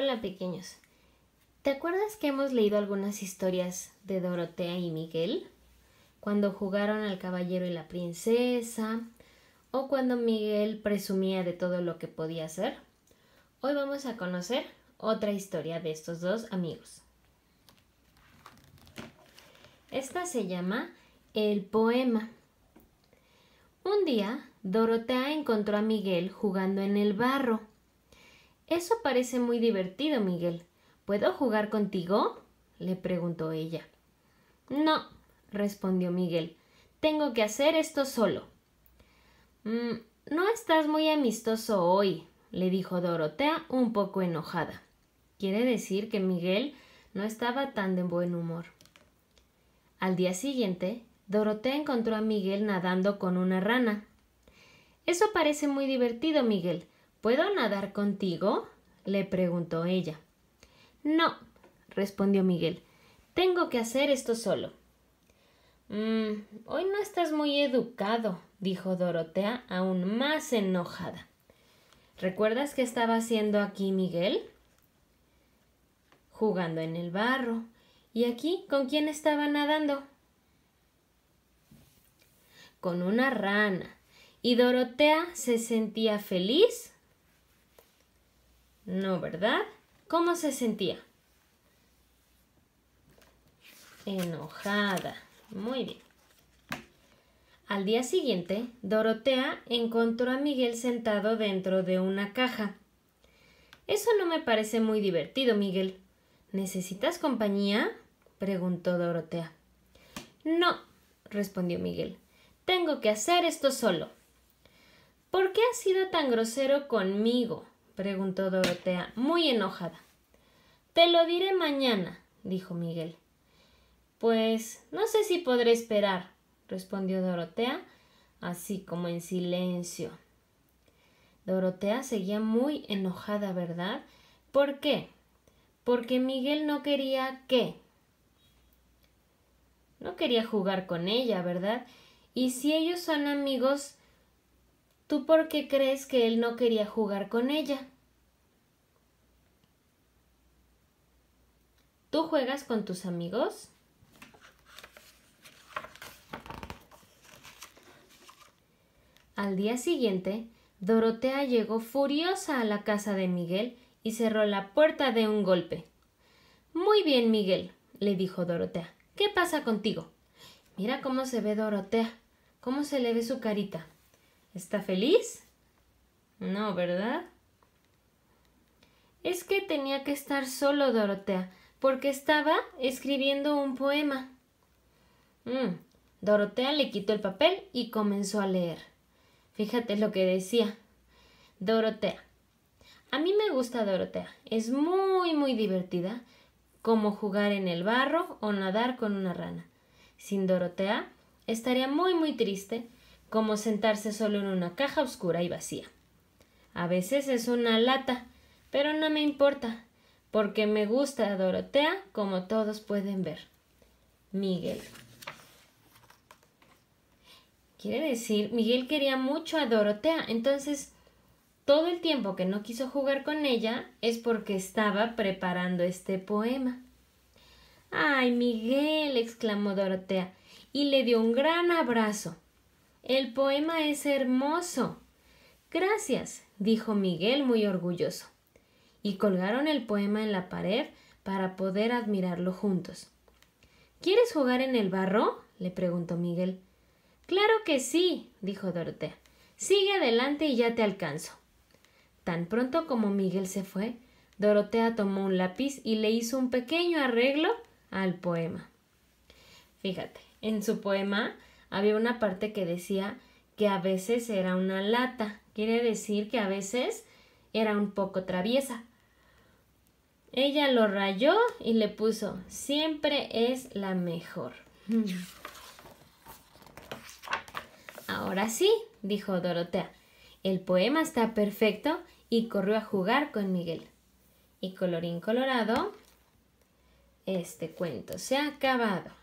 Hola pequeños. ¿Te acuerdas que hemos leído algunas historias de Dorotea y Miguel? Cuando jugaron al caballero y la princesa, o cuando Miguel presumía de todo lo que podía hacer. Hoy vamos a conocer otra historia de estos dos amigos. Esta se llama El poema. Un día, Dorotea encontró a Miguel jugando en el barro eso parece muy divertido, Miguel. ¿Puedo jugar contigo? le preguntó ella. No, respondió Miguel. Tengo que hacer esto solo. Mm, no estás muy amistoso hoy, le dijo Dorotea un poco enojada. Quiere decir que Miguel no estaba tan de buen humor. Al día siguiente, Dorotea encontró a Miguel nadando con una rana. Eso parece muy divertido, Miguel. ¿Puedo nadar contigo? le preguntó ella. No, respondió Miguel. Tengo que hacer esto solo. Mm, hoy no estás muy educado, dijo Dorotea, aún más enojada. ¿Recuerdas qué estaba haciendo aquí Miguel? Jugando en el barro. ¿Y aquí con quién estaba nadando? Con una rana. Y Dorotea se sentía feliz no, ¿verdad? ¿Cómo se sentía? Enojada. Muy bien. Al día siguiente, Dorotea encontró a Miguel sentado dentro de una caja. Eso no me parece muy divertido, Miguel. ¿Necesitas compañía? preguntó Dorotea. No, respondió Miguel. Tengo que hacer esto solo. ¿Por qué has sido tan grosero conmigo? preguntó Dorotea, muy enojada. Te lo diré mañana, dijo Miguel. Pues no sé si podré esperar, respondió Dorotea, así como en silencio. Dorotea seguía muy enojada, ¿verdad? ¿Por qué? Porque Miguel no quería qué. No quería jugar con ella, ¿verdad? Y si ellos son amigos, ¿tú por qué crees que él no quería jugar con ella? ¿Tú juegas con tus amigos? Al día siguiente, Dorotea llegó furiosa a la casa de Miguel y cerró la puerta de un golpe. Muy bien, Miguel, le dijo Dorotea. ¿Qué pasa contigo? Mira cómo se ve Dorotea, cómo se le ve su carita. ¿Está feliz? No, ¿verdad? Es que tenía que estar solo, Dorotea porque estaba escribiendo un poema. Mm, Dorotea le quitó el papel y comenzó a leer. Fíjate lo que decía. Dorotea. A mí me gusta Dorotea. Es muy, muy divertida, como jugar en el barro o nadar con una rana. Sin Dorotea, estaría muy, muy triste, como sentarse solo en una caja oscura y vacía. A veces es una lata, pero no me importa porque me gusta a Dorotea como todos pueden ver. Miguel. Quiere decir, Miguel quería mucho a Dorotea, entonces todo el tiempo que no quiso jugar con ella es porque estaba preparando este poema. ¡Ay, Miguel! exclamó Dorotea, y le dio un gran abrazo. El poema es hermoso. Gracias, dijo Miguel muy orgulloso y colgaron el poema en la pared para poder admirarlo juntos. ¿Quieres jugar en el barro? le preguntó Miguel. Claro que sí, dijo Dorotea. Sigue adelante y ya te alcanzo. Tan pronto como Miguel se fue, Dorotea tomó un lápiz y le hizo un pequeño arreglo al poema. Fíjate, en su poema había una parte que decía que a veces era una lata, quiere decir que a veces era un poco traviesa, ella lo rayó y le puso, siempre es la mejor. Mm. Ahora sí, dijo Dorotea. El poema está perfecto y corrió a jugar con Miguel. Y colorín colorado, este cuento se ha acabado.